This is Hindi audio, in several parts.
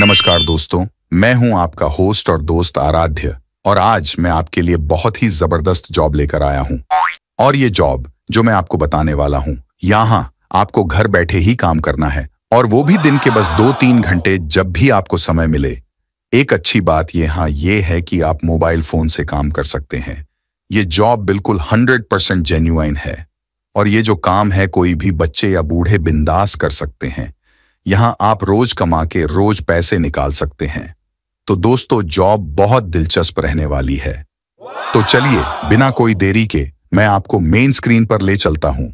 नमस्कार दोस्तों मैं हूं आपका होस्ट और दोस्त आराध्य और आज मैं आपके लिए बहुत ही जबरदस्त जॉब लेकर आया हूं और ये जॉब जो मैं आपको बताने वाला हूं यहाँ आपको घर बैठे ही काम करना है और वो भी दिन के बस दो तीन घंटे जब भी आपको समय मिले एक अच्छी बात यहाँ ये है कि आप मोबाइल फोन से काम कर सकते हैं ये जॉब बिल्कुल हंड्रेड परसेंट है और ये जो काम है कोई भी बच्चे या बूढ़े बिंदास कर सकते हैं यहां आप रोज कमा के रोज पैसे निकाल सकते हैं तो दोस्तों जॉब बहुत दिलचस्प रहने वाली है तो चलिए बिना कोई देरी के मैं आपको मेन स्क्रीन पर ले चलता हूं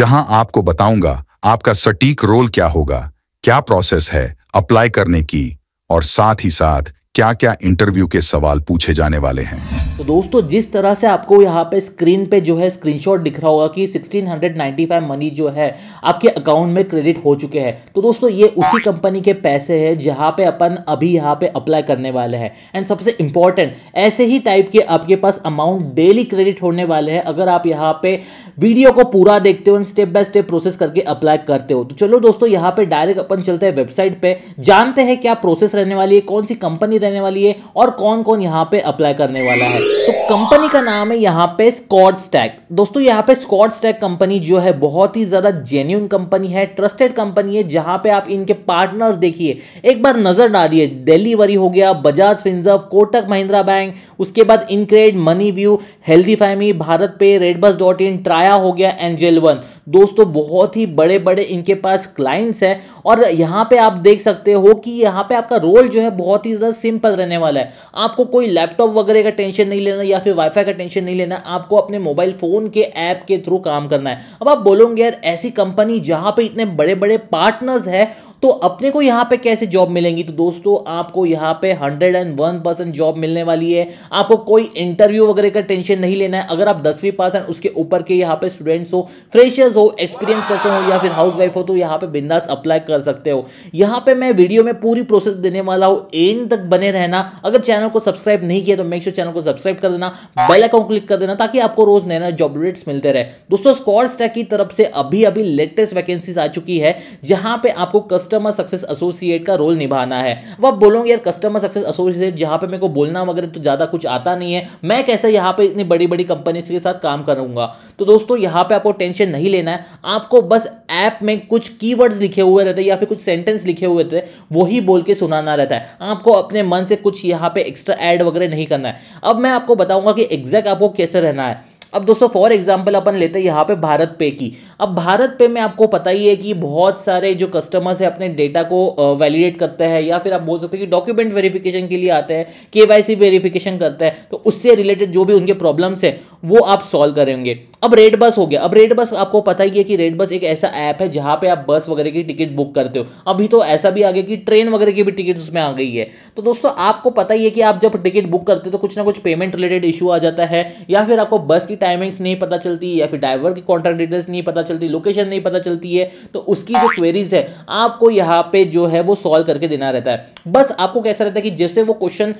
जहां आपको बताऊंगा आपका सटीक रोल क्या होगा क्या प्रोसेस है अप्लाई करने की और साथ ही साथ क्या क्या इंटरव्यू के सवाल पूछे जाने वाले हैं तो दोस्तों जिस तरह से आपको यहाँ पे स्क्रीन पे जो है स्क्रीनशॉट दिख रहा होगा कि 1695 मनी जो है आपके अकाउंट में क्रेडिट हो चुके हैं तो दोस्तों ये उसी कंपनी के पैसे हैं जहाँ पे अपन अभी यहाँ पे अप्लाई करने वाले हैं एंड सबसे इंपॉर्टेंट ऐसे ही टाइप के आपके पास अमाउंट डेली क्रेडिट होने वाले हैं अगर आप यहाँ पे वीडियो को पूरा देखते हो and step by step process करके अप्लाई करते हो तो चलो दोस्तों यहाँ पे डायरेक्ट अपन चलते हैं वेबसाइट पे जानते हैं क्या प्रोसेस रहने वाली है कौन सी कंपनी रहने वाली है और कौन कौन यहाँ पे अप्लाई करने वाला है तो कंपनी का नाम है यहाँ पे स्कॉट स्टैक दोस्तों यहाँ पे स्कॉट स्टैक कंपनी जो है बहुत ही ज़्यादा जेन्यून कंपनी है ट्रस्टेड कंपनी है जहाँ पे आप इनके पार्टनर्स देखिए एक बार नज़र डालिए डिलीवरी हो गया बजाज फिंजर्व कोटक महिंद्रा बैंक उसके बाद InCred money view healthy family BharatPe redBus dot in ट्राया हो गया एंजेल वन दोस्तों बहुत ही बड़े बड़े इनके पास क्लाइंट्स हैं और यहाँ पे आप देख सकते हो कि यहाँ पे आपका रोल जो है बहुत ही ज़्यादा सिंपल रहने वाला है आपको कोई लैपटॉप वगैरह का टेंशन नहीं लेना या फिर वाईफाई का टेंशन नहीं लेना आपको अपने मोबाइल फ़ोन के ऐप के थ्रू काम करना है अब आप बोलोगे यार ऐसी कंपनी जहाँ पे इतने बड़े बड़े पार्टनर्स है तो अपने को यहाँ पे कैसे जॉब मिलेंगी तो दोस्तों आपको यहाँ पे hundred and one percent job मिलने वाली है आपको कोई इंटरव्यू वगैरह का टेंशन नहीं लेना है अगर आप दसवीं पास हैं उसके ऊपर के यहाँ पे स्टूडेंट्स हो फ्रेशर्स हो एक्सपीरियंस पर्सन हो या फिर हाउस वाइफ हो तो यहाँ पे बिंदास अप्लाई कर सकते हो यहाँ पे मैं वीडियो में पूरी प्रोसेस देने वाला हूँ एंड तक बने रहना अगर चैनल को सब्सक्राइब नहीं किया तो मेक श्योर चैनल को सब्सक्राइब कर देना बेल आइकन क्लिक कर देना ताकि आपको रोज नए नए जॉब अपडेट्स मिलते रहे दोस्तों स्कॉर्स की तरफ से अभी अभी लेटेस्ट वैकेंसीज आ चुकी है जहां पे आपको कस्ट कस्टमर सक्सेस एसोसिएट का रोल निभाना है वह आप बोलोगे यार कस्टमर सक्सेस एसोसिएट जहाँ पे मेरे को बोलना वगैरह तो ज़्यादा कुछ आता नहीं है मैं कैसे यहाँ पे इतनी बड़ी बड़ी कंपनीज के साथ काम करूँगा तो दोस्तों यहाँ पे आपको टेंशन नहीं लेना है आपको बस ऐप में कुछ की लिखे हुए रहते या फिर कुछ सेंटेंस लिखे हुए रहते वही बोल के सुनाना रहता है आपको अपने मन से कुछ यहाँ पर एक्स्ट्रा ऐड वगैरह नहीं करना है अब मैं आपको बताऊँगा कि एग्जैक्ट आपको कैसे रहना है अब दोस्तों फॉर एग्जाम्पल अपन लेते हैं यहाँ पे भारत पे की अब भारत पे में आपको पता ही है कि बहुत सारे जो कस्टमर्स है अपने डेटा को वैलिडेट करते हैं या फिर आप बोल सकते हैं कि डॉक्यूमेंट वेरिफिकेशन के लिए आते हैं के वाई वेरिफिकेशन करते हैं तो उससे रिलेटेड जो भी उनके प्रॉब्लम्स है वो आप सॉल्व करेंगे अब रेड बस हो गया अब रेड बस आपको पता ही है कि रेड बस एक ऐसा ऐप है जहां पे आप बस वगैरह की टिकट बुक करते हो अभी तो ऐसा भी आ गया कि ट्रेन वगैरह की भी टिकट उसमें आ गई है तो दोस्तों आपको पता ही है कि आप जब टिकट बुक करते हो तो कुछ ना कुछ पेमेंट रिलेटेड इशू आ जाता है या फिर आपको बस की टाइमिंग्स नहीं पता चलती या फिर ड्राइवर की कॉन्ट्रैक्ट डिटेल्स नहीं पता चलती लोकेशन नहीं पता चलती है तो उसकी जो क्वेरीज है आपको यहाँ पे जो है वो सॉल्व करके देना रहता है बस आपको कैसा रहता है कि जैसे वो क्वेश्चन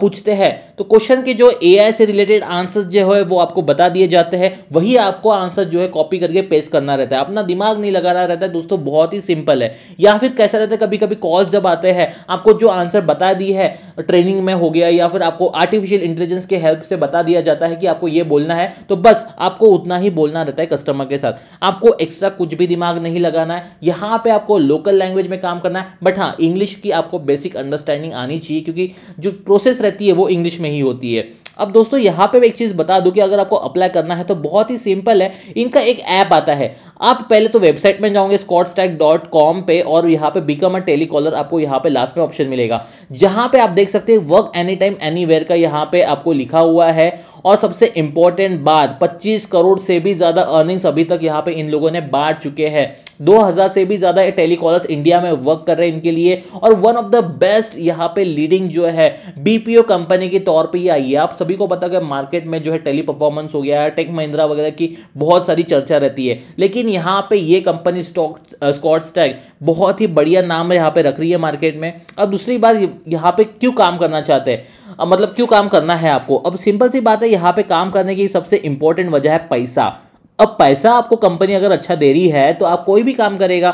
पूछते हैं तो क्वेश्चन के जो ए से रिलेटेड आंसर जो है वो आपको बता दिए जाते हैं वही आपको आंसर जो है कॉपी करके पेश करना रहता है अपना दिमाग नहीं लगाना रहता है दोस्तों बहुत ही सिंपल है या फिर कैसा रहता है कभी कभी कॉल्स जब आते हैं आपको जो आंसर बता दी है ट्रेनिंग में हो गया या फिर आपको आर्टिफिशियल इंटेलिजेंस के हेल्प से बता दिया जाता है कि आपको ये बोलना है तो बस आपको उतना ही बोलना रहता है कस्टमर के साथ आप आपको एक्स्ट्रा कुछ भी दिमाग नहीं लगाना है यहाँ पे आपको लोकल लैंग्वेज में काम करना है बट हाँ इंग्लिश की आपको बेसिक अंडरस्टैंडिंग आनी चाहिए क्योंकि जो प्रोसेस रहती है वो इंग्लिश में ही होती है अब दोस्तों यहाँ पे एक चीज़ बता दूँ कि अगर आपको अप्लाई करना है तो बहुत ही सिंपल है इनका एक ऐप आता है आप पहले तो वेबसाइट में जाओगे scottstack.com डॉट कॉम पे और यहाँ पे बिकम अ टेलीकॉलर आपको यहाँ पे लास्ट में ऑप्शन मिलेगा जहाँ पे आप देख सकते हैं work any time anywhere का यहाँ पे आपको लिखा हुआ है और सबसे इंपॉर्टेंट बात 25 करोड़ से भी ज़्यादा अर्निंग्स अभी तक यहाँ पे इन लोगों ने बांट चुके हैं 2000 से भी ज़्यादा टेलीकॉलर्स इंडिया में वर्क कर रहे हैं इनके लिए और वन ऑफ द बेस्ट यहाँ पे लीडिंग जो है बीपीओ कंपनी के तौर पर ही आई है आप सभी को पता है मार्केट में जो है टेली परफॉर्मेंस हो गया है टेक महिंद्रा वगैरह की बहुत सारी चर्चा रहती है लेकिन यहाँ पे ये कंपनी स्टॉक स्कॉट्स टैग बहुत ही बढ़िया नाम यहाँ पे रख रही है मार्केट में अब दूसरी बात यहाँ पे क्यों काम करना चाहते हैं मतलब क्यों काम करना है आपको अब सिंपल सी बात है यहाँ पे काम करने की सबसे इंपॉर्टेंट वजह है पैसा अब पैसा आपको कंपनी अगर अच्छा दे रही है तो आप कोई भी काम करेगा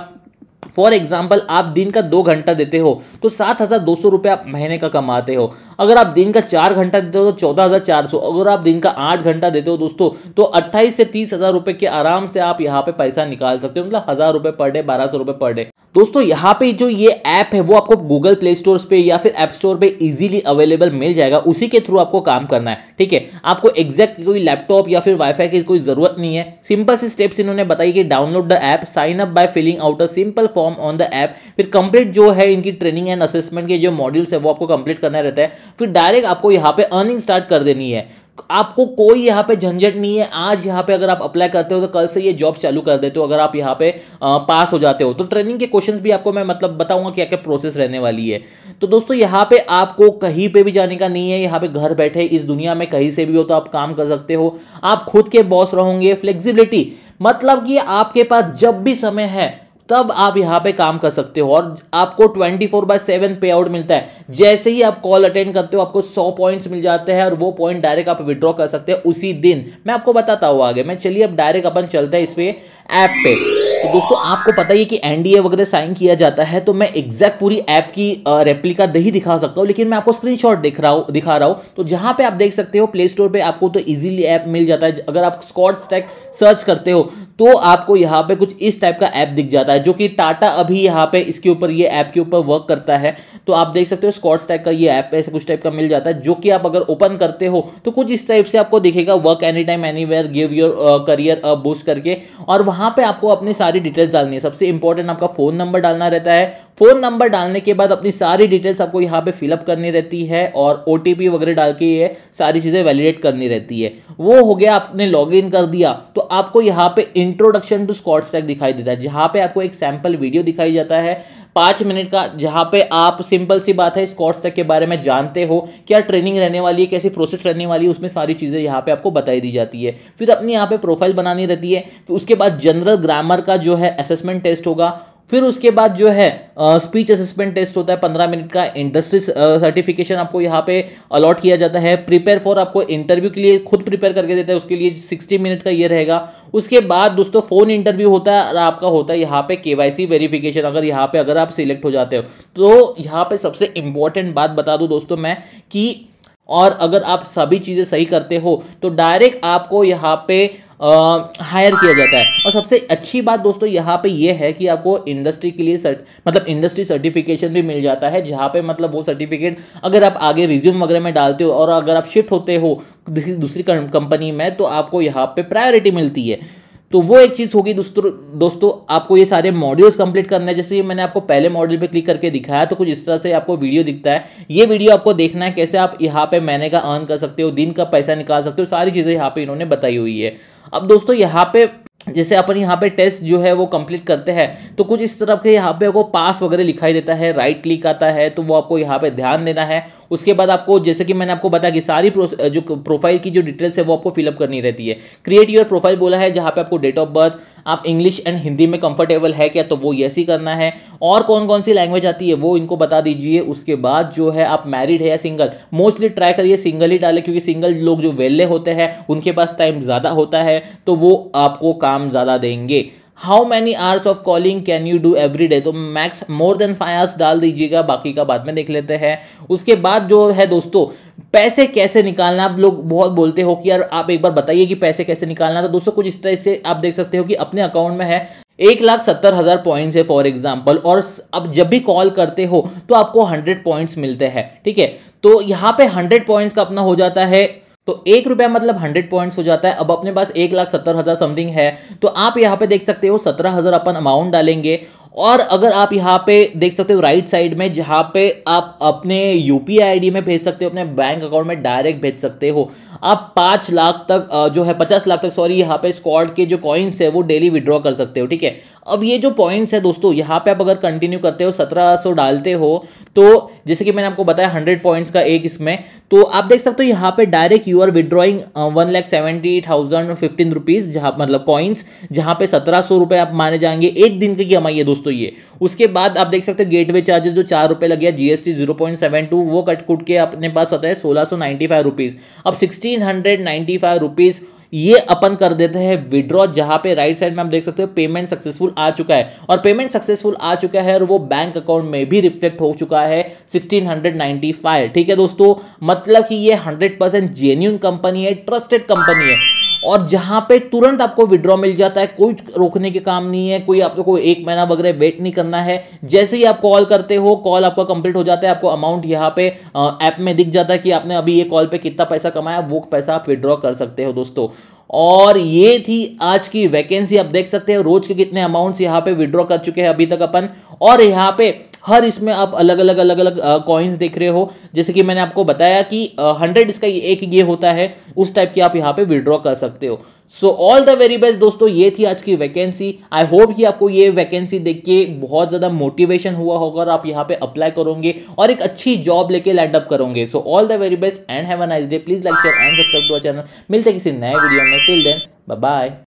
फॉर एग्जाम्पल आप दिन का दो घंटा देते हो तो सात हज़ार दो सौ रुपये आप महीने का कमाते हो अगर आप दिन का चार घंटा देते हो तो चौदह हज़ार चार सौ अगर आप दिन का आठ घंटा देते हो दोस्तों तो अट्ठाईस से तीस हज़ार रुपये के आराम से आप यहाँ पे पैसा निकाल सकते हो मतलब हज़ार रुपये पर डे बारह सौ रुपये पर डे दोस्तों यहाँ पे जो ये ऐप है वो आपको गूगल प्ले स्टोर पे या फिर ऐप स्टोर पे इजीली अवेलेबल मिल जाएगा उसी के थ्रू आपको काम करना है ठीक है आपको एग्जैक्ट कोई लैपटॉप या फिर वाईफाई की कोई जरूरत नहीं है सिंपल सी स्टेप्स इन्होंने बताई कि download the app sign up by filling out a simple form on the app फिर कंप्लीट जो है इनकी ट्रेनिंग एंड असेसमेंट के जो मॉड्यूल्स है वो आपको कंप्लीट करना रहता है फिर डायरेक्ट आपको यहाँ पे अर्निंग स्टार्ट कर देनी है आपको कोई यहाँ पे झंझट नहीं है आज यहाँ पे अगर आप अप्लाई करते हो तो कल से ये जॉब चालू कर देते हो अगर आप यहाँ पे आ, पास हो जाते हो तो ट्रेनिंग के क्वेश्चंस भी आपको मैं मतलब बताऊंगा क्या क्या प्रोसेस रहने वाली है तो दोस्तों यहाँ पे आपको कहीं पे भी जाने का नहीं है यहाँ पे घर बैठे इस दुनिया में कहीं से भी हो तो आप काम कर सकते हो आप खुद के बॉस रहोगे फ्लेक्सिबिलिटी मतलब कि आपके पास जब भी समय है तब आप यहाँ पे काम कर सकते हो और आपको 24 four by seven payout मिलता है जैसे ही आप कॉल अटेंड करते हो आपको 100 पॉइंट्स मिल जाते हैं और वो पॉइंट डायरेक्ट आप विड्रॉ कर सकते हैं उसी दिन मैं आपको बताता हूँ आगे मैं चलिए अब डायरेक्ट अपन चलते हैं इस पे ऐप पे तो दोस्तों आपको पता ही है कि एनडीए वगैरह साइन किया जाता है तो मैं एग्जैक्ट पूरी ऐप की रेप्लिका नहीं दिखा सकता हूँ लेकिन मैं आपको स्क्रीनशॉट दिख रहा हूँ दिखा रहा हूँ तो जहाँ पे आप देख सकते हो प्ले स्टोर पर आपको तो ईजिली ऐप मिल जाता है अगर आप स्कॉट स्टैक सर्च करते हो तो आपको यहाँ पे कुछ इस टाइप का ऐप दिख जाता है जो कि टाटा अभी यहाँ पे इसके ऊपर ये ऐप के ऊपर वर्क करता है तो आप देख सकते हो स्कॉट स्टैक का ये ऐप ऐसे कुछ टाइप का मिल जाता है जो कि आप अगर ओपन करते हो तो कुछ इस टाइप से आपको दिखेगा work any time any give your career boost करके और वहाँ पर आपको अपने सारे सारी डिटेल्स डालनी है सबसे इंपॉर्टेंट आपका फोन नंबर डालना रहता है फोन नंबर डालने के बाद अपनी सारी डिटेल्स आपको यहाँ पे फिलअप करनी रहती है और ओ वगैरह डाल के ये सारी चीज़ें वैलिडेट करनी रहती है वो हो गया आपने लॉग कर दिया तो आपको यहाँ पे इंट्रोडक्शन टू स्कॉट दिखाई देता है जहाँ पे आपको एक सैम्पल वीडियो दिखाई जाता है पाँच मिनट का जहाँ पे आप सिंपल सी बात है स्कॉट्स टेक के बारे में जानते हो क्या ट्रेनिंग रहने वाली है कैसी प्रोसेस रहने वाली है उसमें सारी चीज़ें यहाँ पे आपको बताई दी जाती है फिर अपनी यहाँ पे प्रोफाइल बनानी रहती है फिर उसके बाद जनरल ग्रामर का जो है असेसमेंट टेस्ट होगा फिर उसके बाद जो है स्पीच असेसमेंट टेस्ट होता है पंद्रह मिनट का इंडस्ट्री सर्टिफिकेशन आपको यहाँ पे अलॉट किया जाता है प्रिपेयर फॉर आपको इंटरव्यू के लिए खुद प्रिपेयर करके देता है उसके लिए सिक्सटी मिनट का ये रहेगा उसके बाद दोस्तों फोन इंटरव्यू होता है और आपका होता है यहाँ पे के वेरिफिकेशन अगर यहाँ पे अगर आप सिलेक्ट हो जाते हो तो यहाँ पे सबसे इंपॉर्टेंट बात बता दूँ दोस्तों मैं कि और अगर आप सभी चीज़ें सही करते हो तो डायरेक्ट आपको यहाँ पे हायर किया जाता है और सबसे अच्छी बात दोस्तों यहाँ पे ये है कि आपको इंडस्ट्री के लिए सर्ट, मतलब इंडस्ट्री सर्टिफिकेशन भी मिल जाता है जहाँ पे मतलब वो सर्टिफिकेट अगर आप आगे रिज्यूम वगैरह में डालते हो और अगर आप शिफ्ट होते हो दूसरी कंपनी में तो आपको यहाँ पे प्रायोरिटी मिलती है तो वो एक चीज़ होगी दोस्तों दोस्तों आपको ये सारे मॉड्यूल्स कंप्लीट करना है जैसे मैंने आपको पहले मॉड्यूल पे क्लिक करके दिखाया तो कुछ इस तरह से आपको वीडियो दिखता है ये वीडियो आपको देखना है कैसे आप यहाँ पे महीने का अर्न कर सकते हो दिन का पैसा निकाल सकते हो सारी चीज़ें यहाँ पे इन्होंने बताई हुई है अब दोस्तों यहाँ पे जैसे अपन यहाँ पे टेस्ट जो है वो कंप्लीट करते हैं तो कुछ इस तरह के यहाँ पे आपको पास वगैरह लिखाई देता है राइट क्लिक आता है तो वो आपको यहाँ पे ध्यान देना है उसके बाद आपको जैसे कि मैंने आपको बताया कि सारी जो प्रोफाइल की जो डिटेल्स है वो आपको फिलअप करनी रहती है क्रिएट योर प्रोफाइल बोला है जहाँ पे आपको डेट ऑफ बर्थ आप इंग्लिश एंड हिंदी में कंफर्टेबल है क्या तो वो यस ही करना है और कौन कौन सी लैंग्वेज आती है वो इनको बता दीजिए उसके बाद जो है आप मैरिड है या सिंगल मोस्टली ट्राई करिए सिंगल ही डालें क्योंकि सिंगल लोग जो वेले होते हैं उनके पास टाइम ज़्यादा होता है तो वो आपको काम ज़्यादा देंगे how many hours of calling can you do every day तो max more than five hours डाल दीजिएगा बाकी का बाद में देख लेते हैं उसके बाद जो है दोस्तों पैसे कैसे निकालना आप लोग बहुत बोलते हो कि यार आप एक बार बताइए कि पैसे कैसे निकालना तो दोस्तों कुछ इस तरह से आप देख सकते हो कि अपने अकाउंट में है एक लाख सत्तर हज़ार पॉइंट्स है फॉर एग्जाम्पल और अब जब भी कॉल करते हो तो आपको हंड्रेड पॉइंट्स मिलते हैं ठीक है तो यहाँ पे हंड्रेड पॉइंट्स का अपना हो जाता है तो एक रुपया मतलब हंड्रेड पॉइंट्स हो जाता है अब अपने पास एक लाख सत्तर हज़ार समथिंग है तो आप यहाँ पे देख सकते हो सत्रह हज़ार अपन अमाउंट डालेंगे और अगर आप यहाँ पे देख सकते हो राइट साइड में जहाँ पे आप अपने यू पी में भेज सकते हो अपने बैंक अकाउंट में डायरेक्ट भेज सकते हो आप पाँच लाख तक जो है पचास लाख तक सॉरी यहाँ पे स्कॉड के जो कॉइन्स है वो डेली विड्रॉ कर सकते हो ठीक है अब ये जो पॉइंट्स है दोस्तों यहाँ पे आप अगर कंटिन्यू करते हो सत्रह सौ डालते हो तो जैसे कि मैंने आपको बताया हंड्रेड पॉइंट्स का एक इसमें तो आप देख सकते हो यहाँ पे direct you are withdrawing one lakh seventy thousand fifteen rupees जहाँ मतलब पॉइंट्स जहाँ पे सत्रह सौ रुपये आप माने जाएंगे एक दिन की कमाई है दोस्तों ये उसके बाद आप देख सकते हो गेट वे चार्जेस जो चार रुपये लगे GST zero point seven two वो कट कुट के अपने पास होता है सोलह सौ नाइन्टी फाइव रुपीज़ अब sixteen hundred ninety five rupees ये अपन कर देते हैं विड्रॉ जहां पे राइट साइड में आप देख सकते हो पेमेंट सक्सेसफुल आ चुका है और पेमेंट सक्सेसफुल आ चुका है और वो बैंक अकाउंट में भी रिफ्लेक्ट हो चुका है 1695 ठीक है दोस्तों मतलब कि ये 100% परसेंट जेन्यून कंपनी है ट्रस्टेड कंपनी है और जहां पे तुरंत आपको विड्रॉ मिल जाता है कोई रोकने के काम नहीं है कोई आप लोग को एक महीना वगैरह वेट नहीं करना है जैसे ही आप कॉल करते हो कॉल आपका कंप्लीट हो जाता है आपको अमाउंट यहाँ पे ऐप में दिख जाता है कि आपने अभी ये कॉल पे कितना पैसा कमाया वो पैसा आप विड्रॉ कर सकते हो दोस्तों और ये थी आज की वैकेंसी आप देख सकते हो रोज के कितने अमाउंट्स यहाँ पे विड्रॉ कर चुके हैं अभी तक अपन और यहाँ पे हर इसमें आप अलग अलग अलग अलग कॉइन्स देख रहे हो जैसे कि मैंने आपको बताया कि हंड्रेड इसका एक ये होता है उस टाइप की आप यहाँ पे विड्रॉ कर सकते हो so all the very best दोस्तों ये थी आज की वैकेंसी आई होप कि आपको ये वैकेंसी देख के बहुत ज़्यादा मोटिवेशन हुआ होगा और आप यहाँ पे अप्लाई करोगे और एक अच्छी जॉब लेके लैंड अप करोगे so all the very best and have a nice day please like share and subscribe to our channel मिलते किसी नए वीडियो में टिल देन बाय